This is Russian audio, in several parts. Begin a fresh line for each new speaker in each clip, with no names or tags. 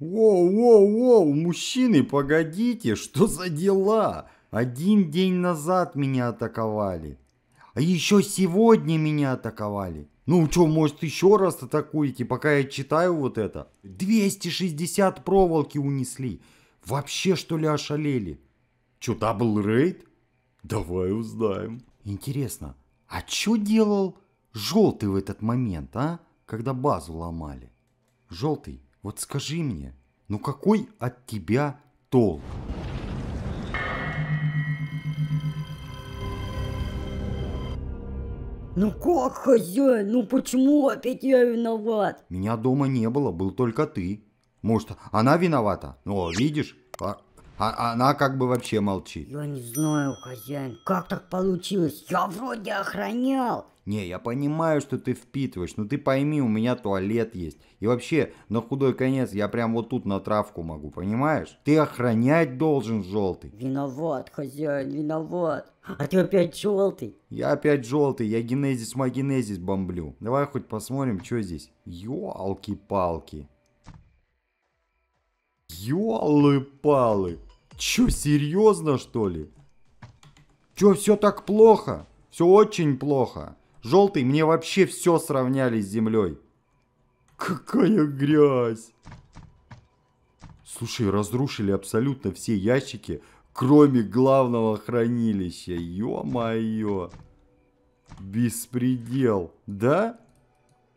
«Воу-воу-воу, мужчины, погодите, что за дела? Один день назад меня атаковали, а еще сегодня меня атаковали. Ну что, может еще раз атакуете, пока я читаю вот это? 260 проволоки унесли, вообще что ли ошалели? Че, дабл рейд? Давай узнаем. Интересно, а что делал Желтый в этот момент, а? Когда базу ломали. Желтый, вот скажи мне, ну какой от тебя толк? Ну как, хозяин, ну почему опять я виноват? Меня дома не было, был только ты. Может, она виновата? Ну, о, видишь? А, а, она как бы вообще молчит. Я не знаю, хозяин, как так получилось? Я вроде охранял. Не, я понимаю, что ты впитываешь, но ты пойми, у меня туалет есть. И вообще, на худой конец я прям вот тут на травку могу, понимаешь? Ты охранять должен, желтый. Виноват, хозяин, виноват. А ты опять желтый. Я опять желтый, я генезис магенезис бомблю. Давай хоть посмотрим, что здесь. Ёлки-палки. Ёлы-палы. Чё, серьезно, что ли? Чё, все так плохо? Все очень плохо. Желтый мне вообще все сравняли с землей. Какая грязь! Слушай, разрушили абсолютно все ящики, кроме главного хранилища. Ё-моё! Беспредел, да?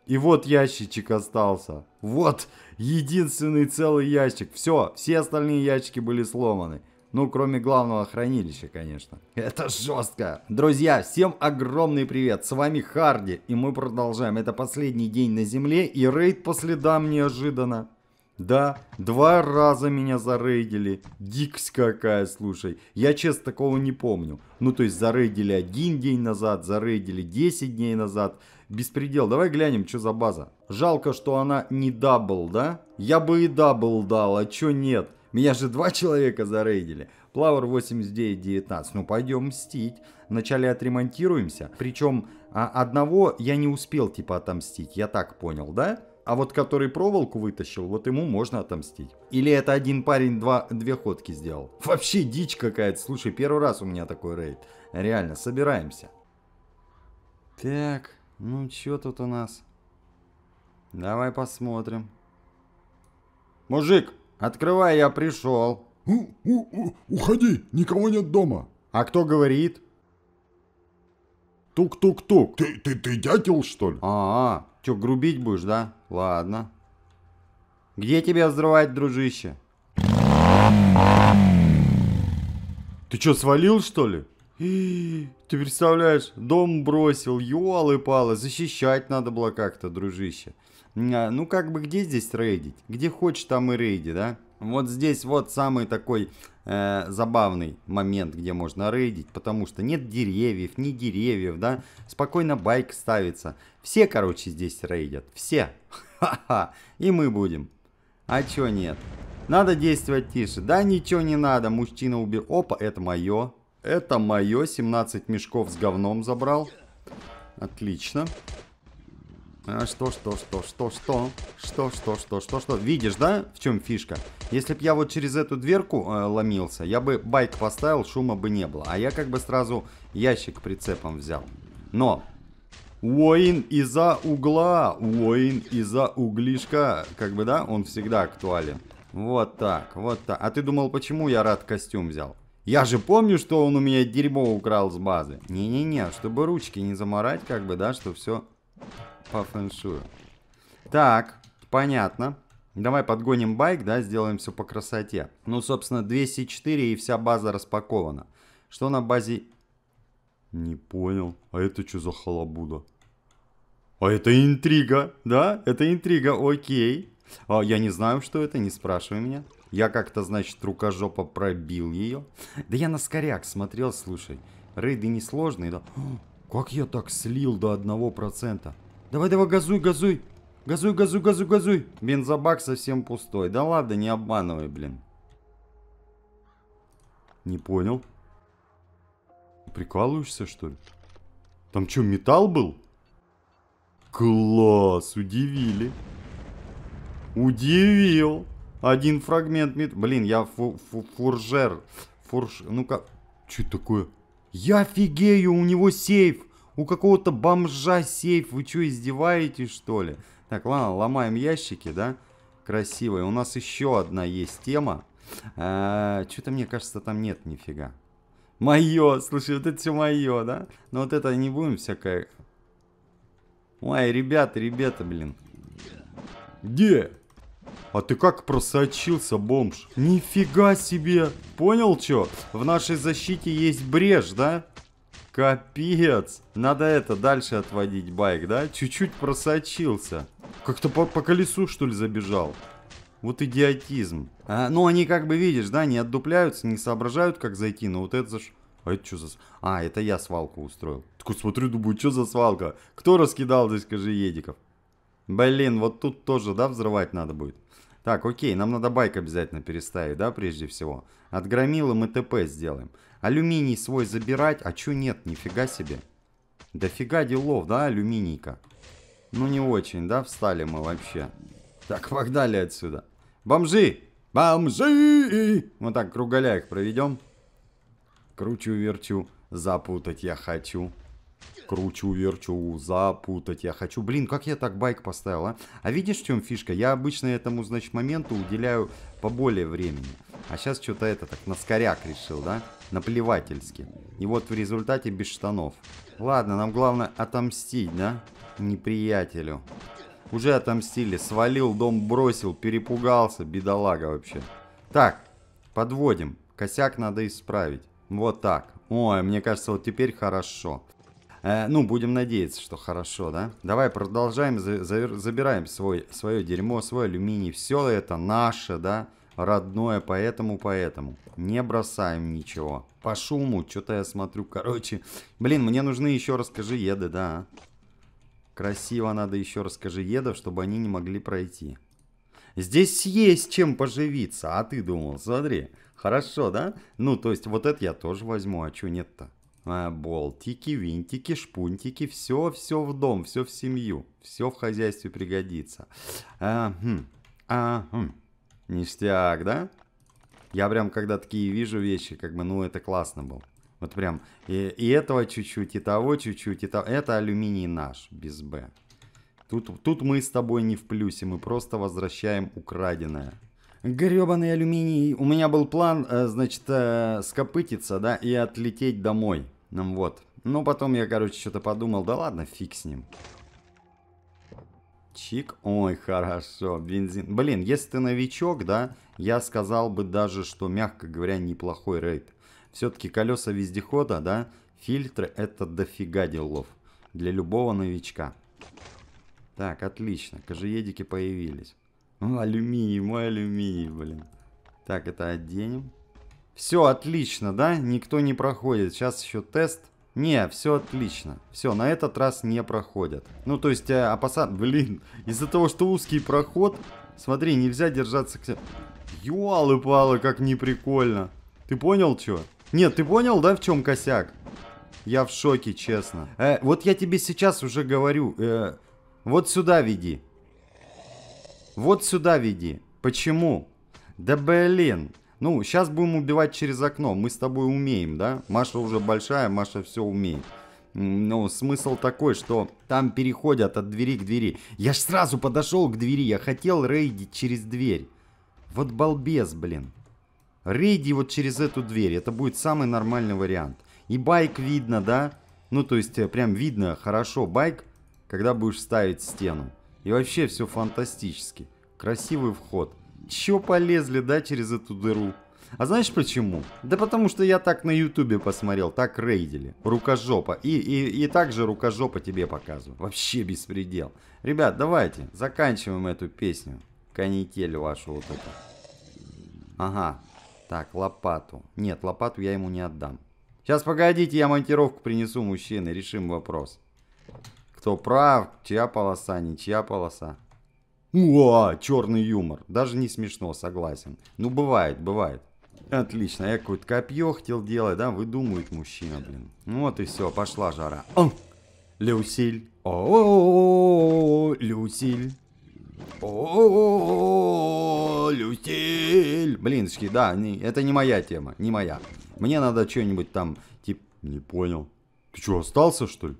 И вот ящичек остался. Вот единственный целый ящик. Все, все остальные ящики были сломаны. Ну, кроме главного хранилища, конечно. Это жестко! Друзья, всем огромный привет! С вами Харди, и мы продолжаем. Это последний день на земле, и рейд по следам неожиданно. Да, два раза меня зарейдили. Дикс какая, слушай. Я, честно, такого не помню. Ну, то есть, зарейдили один день назад, зарейдили 10 дней назад. Беспредел. Давай глянем, что за база. Жалко, что она не дабл, да? Я бы и дабл дал, а чё нет? Меня же два человека зарейдили. Плавер 89-19. Ну, пойдем мстить. Вначале отремонтируемся. Причем а, одного я не успел, типа, отомстить. Я так понял, да? А вот который проволоку вытащил, вот ему можно отомстить. Или это один парень два, две ходки сделал. Вообще дичь какая-то. Слушай, первый раз у меня такой рейд. Реально, собираемся. Так, ну что тут у нас? Давай посмотрим. Мужик, «Открывай, я пришел!» у, у, у, «Уходи! Никого нет дома!» «А кто говорит?» «Тук-тук-тук!» «Ты, ты, ты дятел, что ли?» «А, -а чё, грубить будешь, да? Ладно!» «Где тебя взрывать, дружище?» «Ты чё, свалил, что ли?» Ты представляешь, дом бросил, елы-палы, защищать надо было как-то, дружище. А, ну, как бы, где здесь рейдить? Где хочешь, там и рейди, да? Вот здесь вот самый такой э, забавный момент, где можно рейдить, потому что нет деревьев, ни деревьев, да? Спокойно байк ставится. Все, короче, здесь рейдят, все. Ха-ха, и мы будем. А чё нет? Надо действовать тише. Да ничего не надо, мужчина убил. Опа, это моё. Это мое. 17 мешков с говном забрал. Отлично. А что, что, что, что, что? Что, что, что, что, что? Видишь, да, в чем фишка? Если бы я вот через эту дверку э, ломился, я бы байк поставил, шума бы не было. А я как бы сразу ящик прицепом взял. Но воин из-за угла, воин из-за углишка, как бы, да, он всегда актуален. Вот так, вот так. А ты думал, почему я рад костюм взял? Я же помню, что он у меня дерьмо украл с базы. Не-не-не, чтобы ручки не заморать, как бы, да, что все по фэншую. Так, понятно. Давай подгоним байк, да, сделаем все по красоте. Ну, собственно, 204 и вся база распакована. Что на базе... Не понял. А это что за халабуда? А это интрига, да? Это интрига, окей. А, я не знаю, что это, не спрашивай меня. Я как-то, значит, рукожопа пробил ее. Да я на скоряк смотрел, слушай. Рейды несложные, да... как я так слил до одного процента? Давай-давай, газуй, газуй! Газуй, газуй, газуй, газуй! Бензобак совсем пустой. Да ладно, не обманывай, блин. Не понял. Прикалываешься, что ли? Там что, металл был? Класс, удивили. Удивил. Один фрагмент мет... Блин, я фу фу фуржер. Фурж... Ну-ка. Че такое? Я офигею, у него сейф. У какого-то бомжа сейф. Вы что, издеваетесь, что ли? Так, ладно, ломаем ящики, да? Красивые. У нас еще одна есть тема. А, Что-то, мне кажется, там нет нифига. Мое, слушай, вот это все мое, да? Но ну вот это не будем всякое... Ой, ребята, ребята, блин. Где? А ты как просочился, бомж? Нифига себе! Понял чё? В нашей защите есть брешь, да? Капец! Надо это, дальше отводить байк, да? Чуть-чуть просочился. Как-то по, по колесу, что ли, забежал. Вот идиотизм. А, ну, они как бы, видишь, да, не отдупляются, не соображают, как зайти, но вот это ж... А это что за... А, это я свалку устроил. Такой смотрю, думаю, что за свалка? Кто раскидал здесь, скажи, едиков? Блин, вот тут тоже, да, взрывать надо будет? Так, окей, нам надо байк обязательно переставить, да, прежде всего. От громила мы ТП сделаем. Алюминий свой забирать, а чё нет, нифига себе. Дофига делов, да, алюминийка. Ну не очень, да, встали мы вообще. Так, погнали отсюда. Бомжи! Бомжи! Вот так, кругаля их проведем. Кручу-верчу, запутать я хочу кручу, верчу, запутать я хочу. Блин, как я так байк поставил, а? А видишь, в чем фишка? Я обычно этому, значит, моменту уделяю поболее времени. А сейчас что-то это так наскоряк решил, да? Наплевательски. И вот в результате без штанов. Ладно, нам главное отомстить, да? Неприятелю. Уже отомстили. Свалил, дом бросил, перепугался. Бедолага вообще. Так, подводим. Косяк надо исправить. Вот так. Ой, мне кажется, вот теперь хорошо. Э, ну, будем надеяться, что хорошо, да? Давай продолжаем, забираем свой, свое дерьмо, свой алюминий. Все это наше, да? Родное, поэтому, поэтому. Не бросаем ничего. По шуму, что-то я смотрю, короче. Блин, мне нужны еще расскажи еды, да. А? Красиво надо еще расскажи еды, чтобы они не могли пройти. Здесь есть чем поживиться, а ты думал, смотри. Хорошо, да? Ну, то есть, вот это я тоже возьму, а что нет-то? А, болтики, винтики, шпунтики, все, все в дом, все в семью, все в хозяйстве пригодится. А, хм, а, хм, Ништяк, да? Я прям когда такие вижу вещи, как бы, ну это классно было. Вот прям и, и этого чуть-чуть, и того чуть-чуть, и того. Это алюминий наш, без Б. Тут, тут мы с тобой не в плюсе, мы просто возвращаем украденное гребаный алюминий. У меня был план, э, значит, э, скопытиться, да, и отлететь домой. Ну вот. Но ну, потом я, короче, что-то подумал, да ладно, фиг с ним. Чик. Ой, хорошо, бензин. Блин, если ты новичок, да, я сказал бы даже, что, мягко говоря, неплохой рейд. Все-таки колеса вездехода, да, фильтры это дофига делов. Для любого новичка. Так, отлично, кожеедики появились. Ну, алюминий, мой алюминий, блин. Так, это оденем. Все отлично, да? Никто не проходит. Сейчас еще тест. Не, все отлично. Все, на этот раз не проходят. Ну, то есть, э, опаса... Блин, из-за того, что узкий проход... Смотри, нельзя держаться... К... Ёлы-палы, как неприкольно. Ты понял, что? Нет, ты понял, да, в чем косяк? Я в шоке, честно. Э, вот я тебе сейчас уже говорю. Э, вот сюда веди. Вот сюда веди. Почему? Да блин. Ну, сейчас будем убивать через окно. Мы с тобой умеем, да? Маша уже большая, Маша все умеет. Ну, смысл такой, что там переходят от двери к двери. Я ж сразу подошел к двери, я хотел рейдить через дверь. Вот балбес, блин. Рейди вот через эту дверь, это будет самый нормальный вариант. И байк видно, да? Ну, то есть, э, прям видно хорошо байк, когда будешь ставить стену. И вообще все фантастически. Красивый вход. Че полезли, да, через эту дыру? А знаешь почему? Да потому что я так на ютубе посмотрел, так рейдили. Рукожопа. И, и, и также рукожопа тебе показываю. Вообще беспредел. Ребят, давайте заканчиваем эту песню. Канитель вашу вот эту. Ага. Так, лопату. Нет, лопату я ему не отдам. Сейчас, погодите, я монтировку принесу, мужчины, решим вопрос кто прав, чья полоса, не ничья полоса. Уа, ну, черный юмор. Даже не смешно, согласен. Ну, бывает, бывает. Отлично, я какое-то копье хотел делать, да, выдумывает мужчина, блин. Ну, вот и все, пошла жара. О! Люсиль. О, -о, -о, -о О, Люсиль. Блин, шки, да, не, это не моя тема, не моя. Мне надо что-нибудь там, типа, не понял. Ты что, остался, что ли?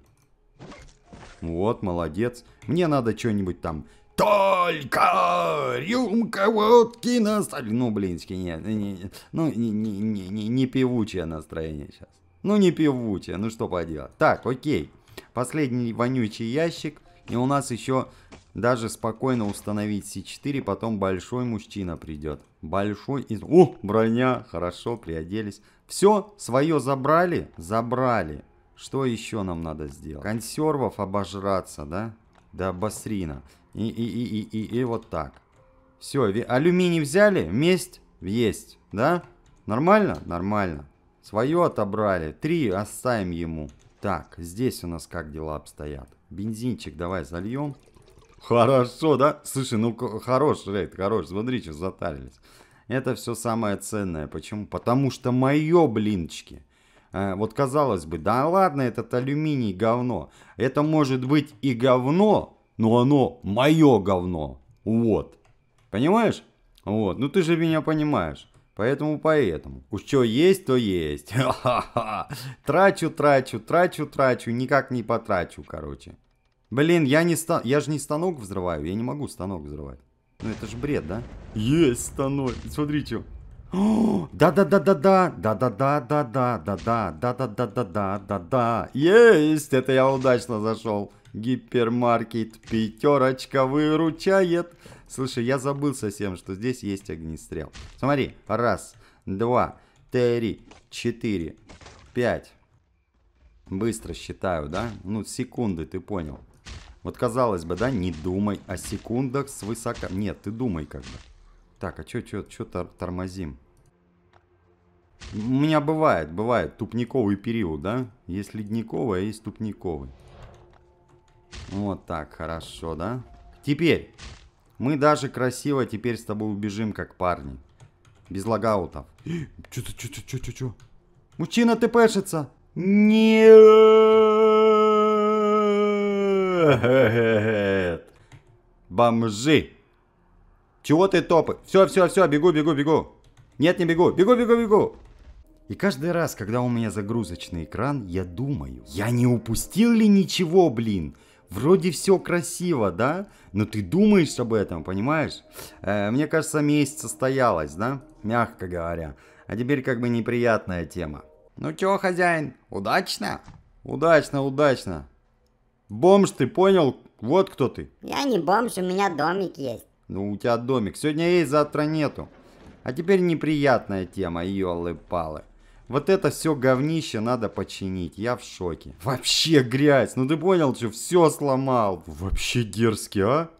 Вот, молодец. Мне надо что-нибудь там только рюмка водки на столе. Ну, блин, нет, не, не, ну, не, не, не, не, певучее настроение сейчас. Ну, не певучее, ну что поделать. Так, окей. Последний вонючий ящик. И у нас еще даже спокойно установить C4, потом большой мужчина придет. Большой из... О, броня, хорошо, приоделись. Все, свое забрали? Забрали. Что еще нам надо сделать? Консервов обожраться, да? Да басрина И, и, и, и, и, и вот так. Все, алюминий взяли, месть есть, да? Нормально? Нормально. Свое отобрали, три оставим ему. Так, здесь у нас как дела обстоят? Бензинчик давай зальем. Хорошо, да? Слушай, ну хорош рейд, хорош. Смотри, что затарились. Это все самое ценное. Почему? Потому что мое, блинчики. Э, вот казалось бы, да ладно, этот алюминий говно. Это может быть и говно, но оно мое говно. Вот. Понимаешь? Вот. Ну ты же меня понимаешь. Поэтому, поэтому. Уж что есть, то есть. Трачу, трачу, трачу, трачу. Никак не потрачу, короче. Блин, я не ста... я же не станок взрываю. Я не могу станок взрывать. Ну это же бред, да? Есть станок. Смотрите. Да-да-да-да-да, да-да-да-да-да, да-да-да-да-да-да-да. Есть, это я удачно зашел. Гипермаркет, пятерочка выручает. Слушай, я забыл совсем, что здесь есть огнестрел. Смотри, раз, два, три, четыре, пять. Быстро считаю, да? Ну, секунды, ты понял. Вот казалось бы, да, не думай о секундах свысока. Нет, ты думай как бы. Так, а чё, чё, чё тор тормозим? У меня бывает, бывает тупниковый период, да? Есть ледниковый, а есть тупниковый. Вот так, хорошо, да? Теперь, мы даже красиво теперь с тобой убежим, как парни. Без логаутов. Чё, чё, чё, чё, чё, чё? Мужчина тпшится. Нет. Бомжи. Чего ты топы? Все, все, все, бегу, бегу, бегу. Нет, не бегу. Бегу, бегу, бегу. И каждый раз, когда у меня загрузочный экран, я думаю, я не упустил ли ничего, блин? Вроде все красиво, да? Но ты думаешь об этом, понимаешь? Э, мне кажется, месть состоялась, да? Мягко говоря. А теперь как бы неприятная тема. Ну чего, хозяин, удачно? Удачно, удачно. Бомж ты, понял? Вот кто ты. Я не бомж, у меня домик есть. Ну, у тебя домик. Сегодня есть, завтра нету. А теперь неприятная тема, елы-палы. Вот это все говнище надо починить, я в шоке. Вообще грязь, ну ты понял, что все сломал. Вообще дерзкий, а?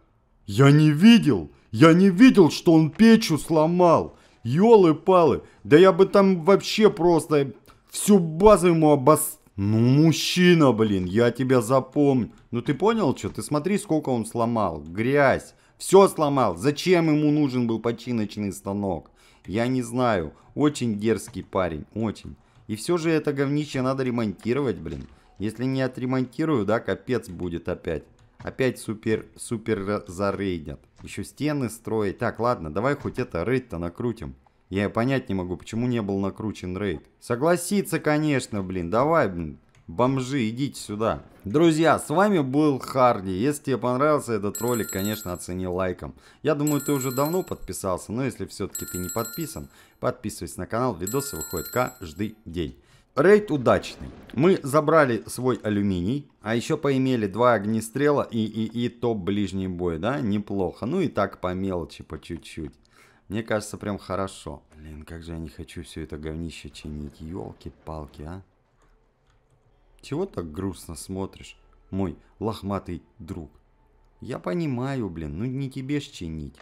Я не видел, я не видел, что он печу сломал. Ёлы-палы, да я бы там вообще просто всю базу ему обос... Ну, мужчина, блин, я тебя запомню. Ну ты понял, что? Ты смотри, сколько он сломал. Грязь. Все сломал. Зачем ему нужен был починочный станок? Я не знаю. Очень дерзкий парень. Очень. И все же это говнище надо ремонтировать, блин. Если не отремонтирую, да, капец будет опять. Опять супер, супер зарейдят. Еще стены строить. Так, ладно, давай хоть это рейд-то накрутим. Я понять не могу, почему не был накручен рейд. Согласиться, конечно, блин. Давай, блин. Бомжи, идите сюда. Друзья, с вами был Харди. Если тебе понравился этот ролик, конечно, оцени лайком. Я думаю, ты уже давно подписался, но если все-таки ты не подписан, подписывайся на канал. Видосы выходят каждый день. Рейд удачный. Мы забрали свой алюминий, а еще поимели два огнестрела и, и, и топ ближний бой, да? Неплохо. Ну и так по мелочи, по чуть-чуть. Мне кажется, прям хорошо. Блин, как же я не хочу все это говнище чинить. Елки-палки, а. Чего так грустно смотришь, мой лохматый друг? Я понимаю, блин, ну не тебе ж чинить.